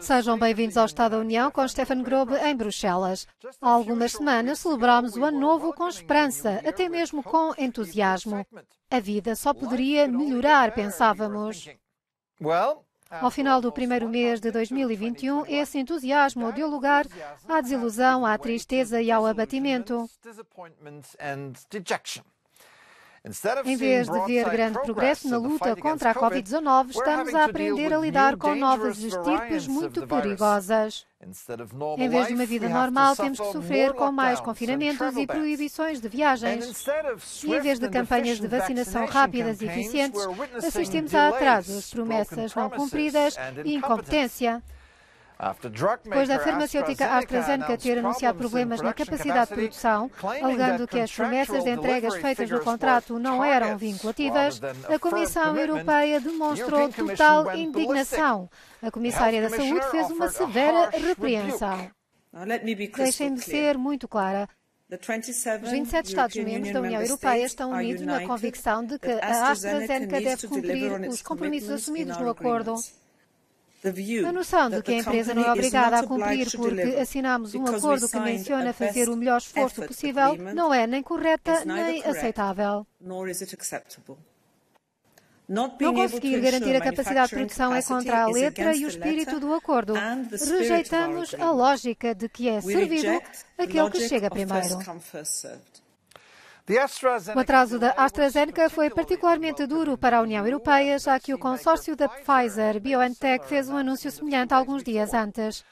Sejam bem-vindos ao Estado da União com Stefan Grobe em Bruxelas. Há algumas semanas celebramos o Ano Novo com esperança, até mesmo com entusiasmo. A vida só poderia melhorar, pensávamos. Ao final do primeiro mês de 2021, esse entusiasmo deu lugar à desilusão, à tristeza e ao abatimento. Em vez de ver grande progresso na luta contra a Covid-19, estamos a aprender a lidar com novas estirpes muito perigosas. Em vez de uma vida normal, temos que sofrer com mais confinamentos e proibições de viagens. E em vez de campanhas de vacinação rápidas e eficientes, assistimos a atrasos, promessas não cumpridas e incompetência. Depois da farmacêutica AstraZeneca ter anunciado problemas na capacidade de produção, alegando que as promessas de entregas feitas no contrato não eram vinculativas, a Comissão Europeia demonstrou total indignação. A Comissária da Saúde fez uma severa repreensão. Deixem-me ser muito clara. Os 27 Estados-membros da União Europeia estão unidos na convicção de que a AstraZeneca deve cumprir os compromissos assumidos no acordo. A noção de que a empresa não é obrigada a cumprir porque assinamos um acordo que menciona fazer o melhor esforço possível não é nem correta nem aceitável. Não conseguir garantir a capacidade de produção é contra a letra e o espírito do acordo. Rejeitamos a lógica de que é servido aquele que chega primeiro. O atraso da AstraZeneca foi particularmente duro para a União Europeia, já que o consórcio da Pfizer BioNTech fez um anúncio semelhante alguns dias antes.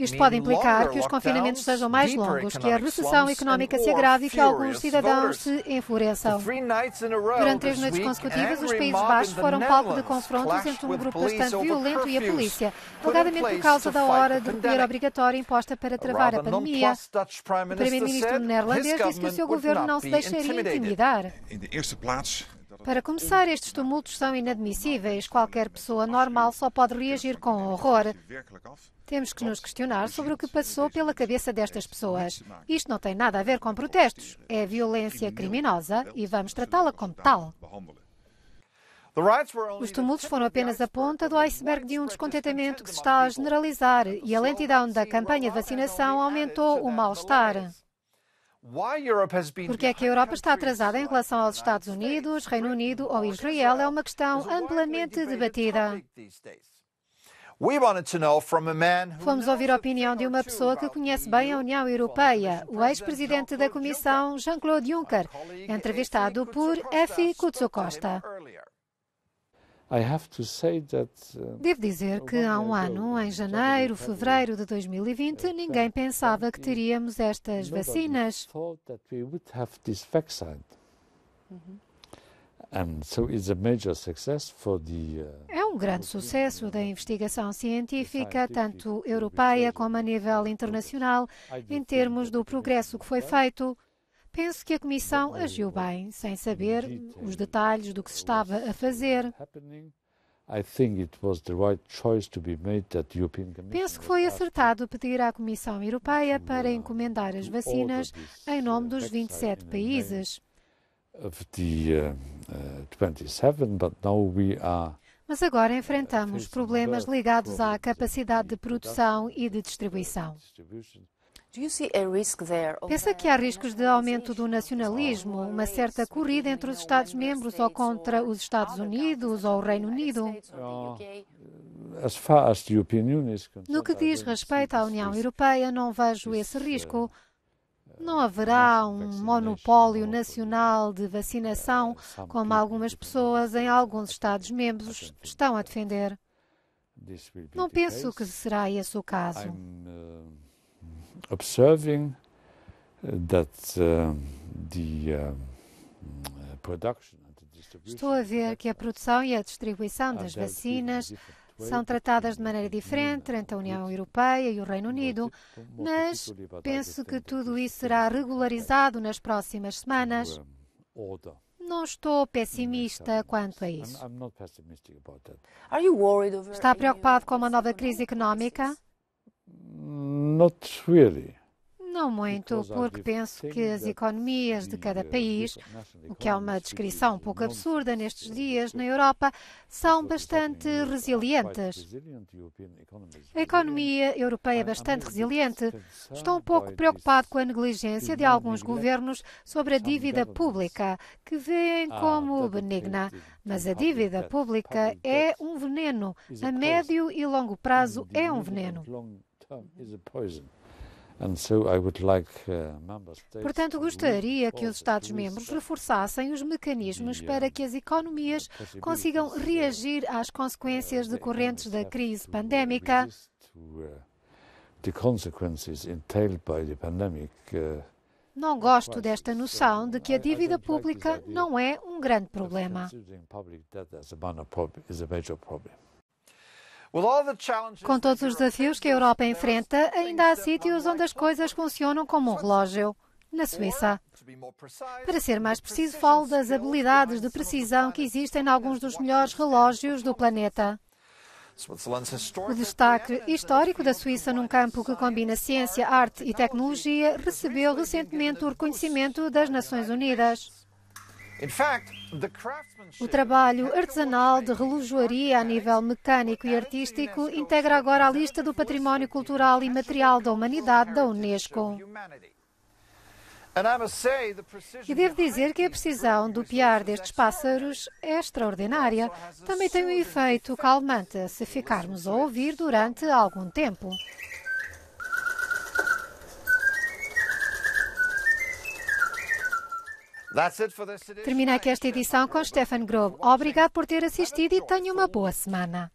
Isto pode implicar que os confinamentos sejam mais longos, que a recessão económica se agrave e que alguns cidadãos se enfureçam. Durante três noites consecutivas, os Países Baixos foram palco de confrontos entre um grupo bastante violento e a polícia, alegadamente por causa da hora de recolher obrigatória imposta para travar a pandemia. O primeiro-ministro neerlandês disse que o seu governo não se deixaria intimidar. Para começar, estes tumultos são inadmissíveis. Qualquer pessoa normal só pode reagir com horror. Temos que nos questionar sobre o que passou pela cabeça destas pessoas. Isto não tem nada a ver com protestos. É violência criminosa e vamos tratá-la como tal. Os tumultos foram apenas a ponta do iceberg de um descontentamento que se está a generalizar e a lentidão da campanha de vacinação aumentou o mal-estar. Porque é que a Europa está atrasada em relação aos Estados Unidos, Reino Unido ou Israel é uma questão amplamente debatida. Fomos ouvir a opinião de uma pessoa que conhece bem a União Europeia, o ex-presidente da Comissão, Jean-Claude Juncker, entrevistado por Efi Kutsukosta. Uh, Devo dizer que há um ano, em janeiro, fevereiro de 2020, ninguém pensava que teríamos estas vacinas. Uhum. Uh, é um grande sucesso uh, da investigação científica, tanto europeia como a nível internacional, em termos do progresso que foi feito. Penso que a Comissão agiu bem, sem saber os detalhes do que se estava a fazer. Penso que foi acertado pedir à Comissão Europeia para uh, encomendar as vacinas em nome uh, dos 27 países. Uh, Mas agora enfrentamos problemas ligados à capacidade de produção e de distribuição. Pensa que há riscos de aumento do nacionalismo, uma certa corrida entre os Estados-membros ou contra os Estados Unidos ou o Reino Unido? Oh, no que diz respeito à União Europeia, não vejo esse uh, risco. Uh, não haverá um monopólio nacional de vacinação, uh, como algumas pessoas em alguns Estados-membros estão a defender. Não penso que será esse o caso observing that uh, the uh, production Estou a ver que a produção e a distribuição das vacinas são tratadas de maneira diferente entre a União Europeia e o Reino Unido, mas penso que tudo isso será regularizado nas próximas semanas. Não estou pessimista quanto a isso. Está preocupado com uma nova crise económica? Não muito, porque penso que as economias de cada país, que é uma descrição um pouco absurda nestes dias na Europa, são bastante resilientes. A economia europeia é bastante resiliente. Estou um pouco preocupado com a negligência de alguns governos sobre a dívida pública, que veem como benigna. Mas a dívida pública é um veneno. A médio e longo prazo é um veneno. Oh, uh, Portanto, gostaria que os Estados-membros reforçassem os mecanismos para uh, que as economias consigam uh, reagir às consequências decorrentes da crise pandémica. Não gosto desta noção de que a dívida pública não é um grande problema. Com todos os desafios que a Europa enfrenta, ainda há sítios onde as coisas funcionam como um relógio na Suíça. Para ser mais preciso, falo das habilidades de precisão que existem em alguns dos melhores relógios do planeta. O destaque histórico da Suíça num campo que combina ciência, arte e tecnologia recebeu recentemente o reconhecimento das Nações Unidas. O trabalho artesanal de relojoaria a nível mecânico e artístico integra agora a lista do Património Cultural e Material da Humanidade da Unesco. E devo dizer que a precisão do piar destes pássaros é extraordinária. Também tem um efeito calmante se ficarmos a ouvir durante algum tempo. Termina aqui esta edição com Stefan Grove. Obrigado por ter assistido e tenha uma boa semana.